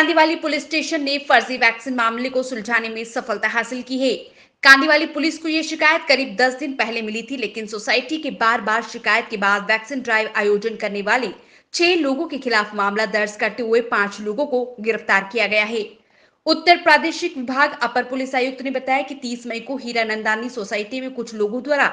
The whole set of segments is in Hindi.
कांदीवाली पुलिस स्टेशन ने फर्जी वैक्सीन मामले को सुलझाने में सफलता हासिल की है कांदीवाली पुलिस को यह शिकायत करीब 10 दिन पहले मिली थी लेकिन सोसाइटी के बार बार शिकायत के बाद वैक्सीन ड्राइव आयोजन करने वाले छह लोगों के खिलाफ मामला दर्ज करते हुए पांच लोगों को गिरफ्तार किया गया है उत्तर प्रादेशिक विभाग अपर पुलिस आयुक्त ने बताया कि 30 मई को हीरा नंदानी सोसाइटी में कुछ लोगों द्वारा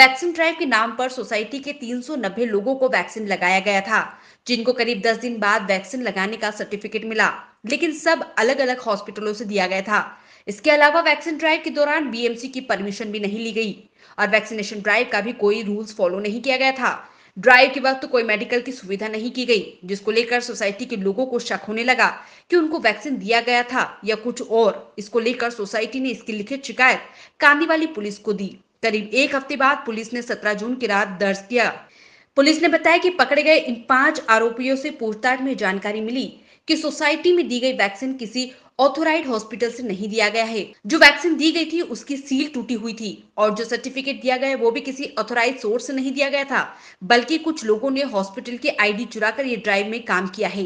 वैक्सीन ड्राइव के नाम पर सोसाइटी के तीन लोगों को वैक्सीन लगाया गया था जिनको करीब 10 दिन बाद वैक्सीन लगाने का सर्टिफिकेट मिला लेकिन सब अलग अलग हॉस्पिटलों से दिया गया था इसके अलावा वैक्सीन ड्राइव के दौरान बीएमसी की परमिशन भी नहीं ली गई और वैक्सीनेशन ड्राइव का भी कोई रूल्स फॉलो नहीं किया गया था ड्राइव के वक्त तो कोई मेडिकल की सुविधा नहीं की गई जिसको लेकर सोसाइटी के लोगों को शक होने लगा कि उनको वैक्सीन दिया गया था या कुछ और इसको लेकर सोसाइटी ने इसकी लिखित शिकायत कांदी वाली पुलिस को दी करीब एक हफ्ते बाद पुलिस ने 17 जून की रात दर्ज किया पुलिस ने बताया कि पकड़े गए इन पांच आरोपियों से पूछताछ में जानकारी मिली कि सोसाइटी में दी गई वैक्सीन किसी ऑथोराइड हॉस्पिटल से नहीं दिया गया है जो वैक्सीन दी गई थी उसकी सील टूटी हुई थी और जो सर्टिफिकेट दिया गया वो भी किसी ऑथोराइज सोर्स से नहीं दिया गया था बल्कि कुछ लोगों ने हॉस्पिटल की आईडी कर ये ड्राइव में काम किया है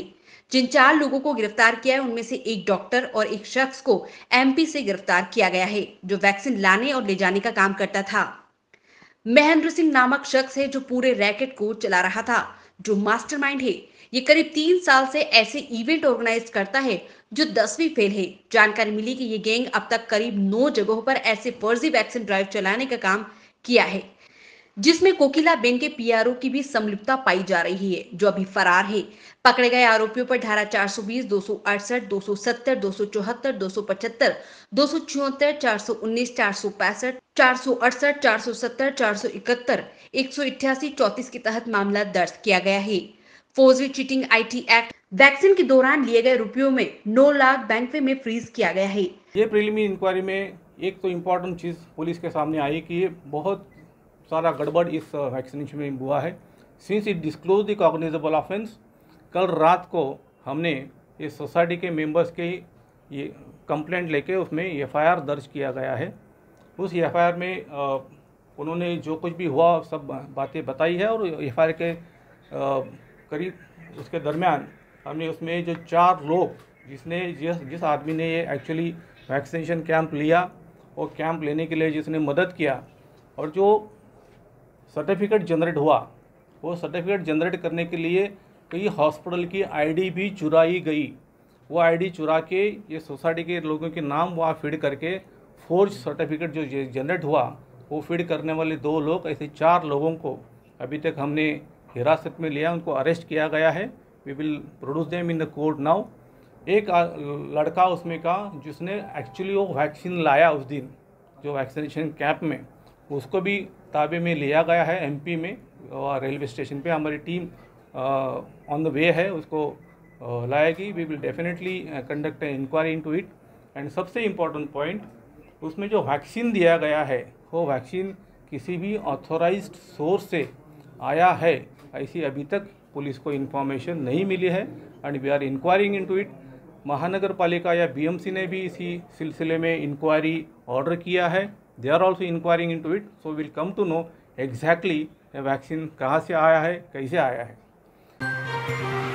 जिन चार लोगों को गिरफ्तार किया है उनमें से एक डॉक्टर और एक शख्स को एमपी से गिरफ्तार किया गया है जो वैक्सीन लाने और ले जाने का काम करता था महेंद्र सिंह नामक शख्स है जो पूरे रैकेट को चला रहा था जो मास्टरमाइंड है ये करीब तीन साल से ऐसे इवेंट ऑर्गेनाइज करता है जो दसवीं फेल है जानकारी मिली कि ये गैंग अब तक करीब नौ जगहों पर ऐसे फर्जी वैक्सीन ड्राइव चलाने का काम किया है जिसमें कोकिला बैंक के पीआरओ की भी संलिप्तता पाई जा रही है जो अभी फरार है पकड़े गए आरोपियों पर धारा 420, 268, 270, 274, 275, सत्तर 419, 465, 468, 470, 471, 188, 34 के तहत मामला दर्ज किया गया है फौजी चीटिंग आईटी एक्ट वैक्सीन के दौरान लिए गए रुपयों में नौ लाख बैंक में फ्रीज किया गया है ये प्रिलिमिनरी इंक्वायरी में एक तो इम्पोर्टेंट चीज़ पुलिस के सामने आई कि बहुत सारा गड़बड़ इस वैक्सीनेशन में हुआ है since it disclose the offence कल रात को हमने इस सोसाइटी के मेंबर्स के ये कंप्लेंट लेके उसमें एफआईआर दर्ज किया गया है उस एफआईआर में उन्होंने जो कुछ भी हुआ सब बातें बताई है और एफआईआर के करीब उसके दरमियान हमने उसमें जो चार लोग जिसने जिस जिस आदमी ने ये एक्चुअली वैक्सीनेशन कैंप लिया और कैंप लेने के लिए जिसने मदद किया और जो सर्टिफिकेट जनरेट हुआ वो सर्टिफिकेट जनरेट करने के लिए कई हॉस्पिटल की आईडी भी चुराई गई वो आईडी चुरा के ये सोसाइटी के लोगों के नाम वहाँ फीड करके फोर्ज सर्टिफिकेट जो जनरेट हुआ वो फीड करने वाले दो लोग ऐसे चार लोगों को अभी तक हमने हिरासत में लिया उनको अरेस्ट किया गया है we will produce them in the court now एक लड़का उसमें का जिसने एक्चुअली वो वैक्सीन लाया उस दिन जो वैक्सीनेशन कैंप में उसको भी ताबे में लिया गया है एमपी में और रेलवे स्टेशन पे हमारी टीम ऑन द वे है उसको लाएगी we will definitely conduct a inquiry into it and सबसे इम्पोर्टेंट पॉइंट उसमें जो वैक्सीन दिया गया है वो वैक्सीन किसी भी ऑथोराइज सोर्स से आया है ऐसी अभी तक पुलिस को इन्फॉर्मेशन नहीं मिली है and we are inquiring into it महानगर पालिका या बीएमसी ने भी इसी सिलसिले में इंक्वायरी ऑर्डर किया है they are also inquiring into it so will come to know exactly vaccine कहाँ से आया है कैसे आया है